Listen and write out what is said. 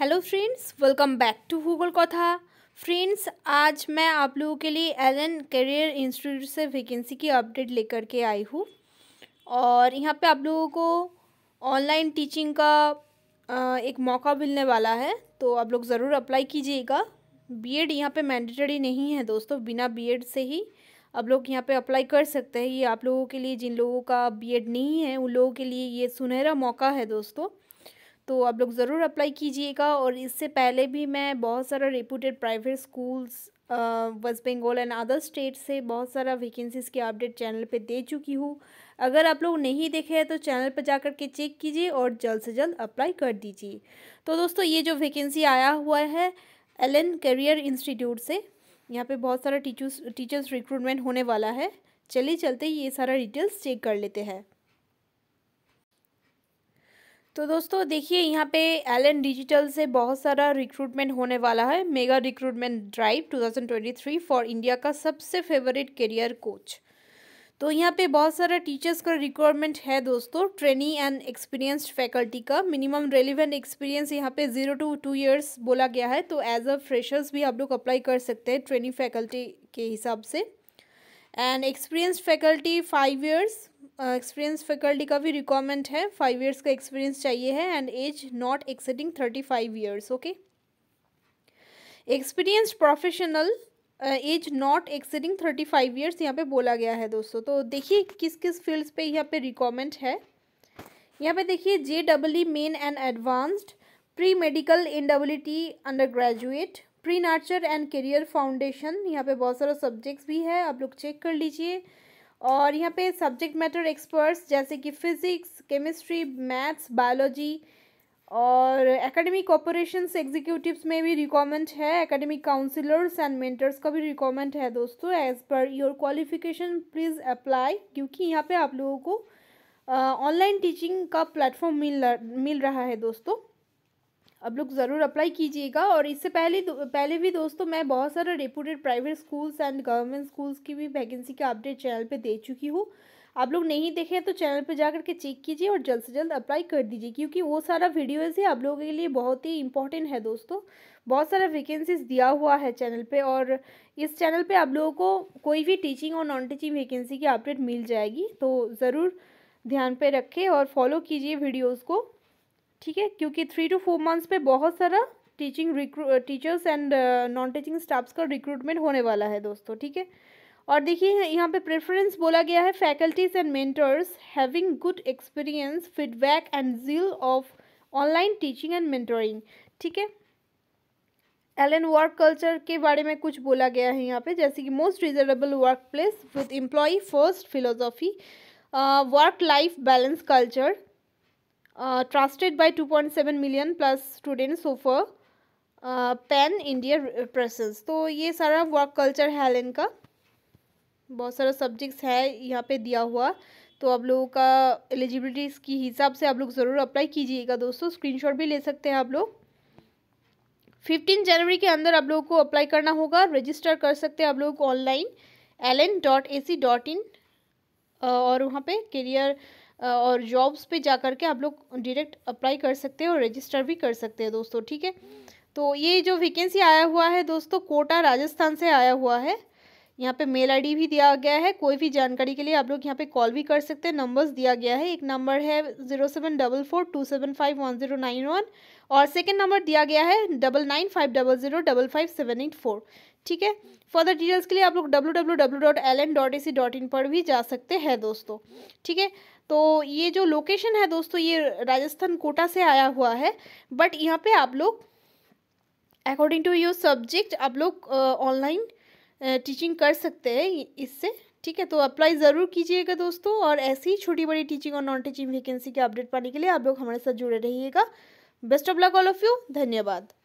hello friends welcome back to Google कथा friends आज मैं आप लोगों के लिए एलन करियर इंस्टीट्यूट से वैकेंसी की अपडेट लेकर के आई हूँ और यहाँ पे आप लोगों को ऑनलाइन टीचिंग का एक मौका मिलने वाला है तो आप लोग ज़रूर अप्लाई कीजिएगा बीएड यहाँ पर मैंडेटरी नहीं है दोस्तों बिना बी से ही आप लोग यहाँ पर अप्लाई कर सकते हैं ये आप लोगों के लिए जिन लोगों का बी नहीं है उन लोगों के लिए ये सुनहरा मौका है दोस्तों तो आप लोग ज़रूर अप्लाई कीजिएगा और इससे पहले भी मैं बहुत सारा reputed private schools West Bengal and other state से बहुत सारा वैकेंसीज़ के अपडेट चैनल पे दे चुकी हूँ अगर आप लोग नहीं देखे हैं तो चैनल पर जाकर के चेक कीजिए और जल्द से जल्द अप्लाई कर दीजिए तो दोस्तों ये जो वैकेंसी आया हुआ है एन करियर इंस्टीट्यूट से यहाँ पे बहुत सारा टीचर्स टीचर्स रिक्रूटमेंट होने वाला है चलिए चलते ये सारा डिटेल्स चेक कर लेते हैं तो दोस्तों देखिए यहाँ पे एल डिजिटल से बहुत सारा रिक्रूटमेंट होने वाला है mega recruitment drive 2023 for India का सबसे फेवरेट करियर कोच तो यहाँ पे बहुत सारा टीचर्स का रिक्वायरमेंट है दोस्तों ट्रेनिंग एंड एक्सपीरियंस्ड फैकल्टी का मिनिमम रेलिवेंट एक्सपीरियंस यहाँ पे जीरो टू टू इयर्स बोला गया है तो एज अ फ्रेशर्स भी आप लोग अप्लाई कर सकते हैं ट्रेनिंग फैकल्टी के हिसाब से and experienced faculty five years experience faculty का भी रिक्वायरमेंट है फाइव ईयर्स का एक्सपीरियंस चाहिए है and age not exceeding thirty five years okay experience professional age not exceeding thirty five years यहाँ पे बोला गया है दोस्तों तो देखिए किस किस फील्ड्स पे यहाँ पे रिक्वायरमेंट है यहाँ पे देखिए J double E main and advanced pre medical N double E T undergraduate pre nurture and career foundation यहाँ पे बहुत सारा सब्जेक्ट्स भी है आप लोग चेक कर लीजिए और यहाँ पे सब्जेक्ट मैटर एक्सपर्ट्स जैसे कि फ़िज़िक्स केमिस्ट्री मैथ्स बायोलॉजी और एकेडमिक कॉपोरेशन एग्जीक्यूटिव्स में भी रिकॉमेंट है एकेडमिक काउंसिलर्स एंड मेंटर्स का भी रिकॉमेंट है दोस्तों as per your qualification please apply क्योंकि यहाँ पे आप लोगों को ऑनलाइन टीचिंग का प्लेटफॉर्म मिल मिल रहा है दोस्तों अब लोग ज़रूर अप्लाई कीजिएगा और इससे पहले पहले भी दोस्तों मैं बहुत सारे reputed private schools and government schools की भी वैकेंसी के अपडेट चैनल पे दे चुकी हूँ आप लोग नहीं देखे तो चैनल पे जाकर के चेक कीजिए और जल्द से जल्द अप्लाई कर दीजिए क्योंकि वो सारा वीडियोज़ ही आप लोगों के लिए बहुत ही इंपॉर्टेंट है दोस्तों बहुत सारा वैकेंसीज दिया हुआ है चैनल पर और इस चैनल पर आप लोगों को कोई भी टीचिंग और नॉन टीचिंग वैकेंसी की अपडेट मिल जाएगी तो ज़रूर ध्यान पर रखें और फॉलो कीजिए वीडियोज़ को ठीक है क्योंकि थ्री टू फोर मंथ्स में बहुत सारा टीचिंग रिक्रू teachers and non teaching staffs का रिक्रूटमेंट होने वाला है दोस्तों ठीक है और देखिए यहाँ पे प्रेफरेंस बोला गया है faculties and mentors having good experience feedback and zeal of online teaching and mentoring ठीक है एल एन वर्क कल्चर के बारे में कुछ बोला गया है यहाँ पे जैसे कि most reasonable workplace with employee first philosophy work life balance culture uh, trusted by 2.7 million plus students so far pan India presence तो ये सारा वर्क कल्चर है का बहुत सारा सब्जेक्ट्स है यहाँ पे दिया हुआ तो आप लोगों का एलिजिबिलिटी के हिसाब से आप लोग ज़रूर अप्लाई कीजिएगा दोस्तों स्क्रीनशॉट भी ले सकते हैं आप लोग फिफ्टीन जनवरी के अंदर आप लोगों को अप्लाई करना होगा रजिस्टर कर सकते हैं आप लोग online L N dot A C dot in और वहाँ पे करियर और जॉब्स पे जा कर के आप लोग डायरेक्ट अप्लाई कर सकते हैं और रजिस्टर भी कर सकते हैं दोस्तों ठीक है तो ये जो वैकेंसी आया हुआ है दोस्तों कोटा राजस्थान से आया हुआ है यहाँ पे मेल आईडी भी दिया गया है कोई भी जानकारी के लिए आप लोग यहाँ पे कॉल भी कर सकते हैं नंबर्स दिया गया है एक नंबर है zero seven double four two seven five one zero nine one और सेकेंड नंबर दिया गया है double nine five double zero double five seven eight four ठीक है फर्दर डिटेल्स के लिए आप लोग W W W dot L N dot A C dot in पर भी जा सकते हैं दोस्तों ठीक है तो ये जो लोकेशन है दोस्तों ये राजस्थान कोटा से आया हुआ है बट यहाँ पे आप लोग अकॉर्डिंग टू योर सब्जेक्ट आप लोग ऑनलाइन टीचिंग कर सकते हैं इससे ठीक है तो अप्लाई ज़रूर कीजिएगा दोस्तों और ऐसी ही छोटी बड़ी टीचिंग और नॉन टीचिंग वैकेंसी के अपडेट पाने के लिए आप लोग हमारे साथ जुड़े रहिएगा best of luck all of you धन्यवाद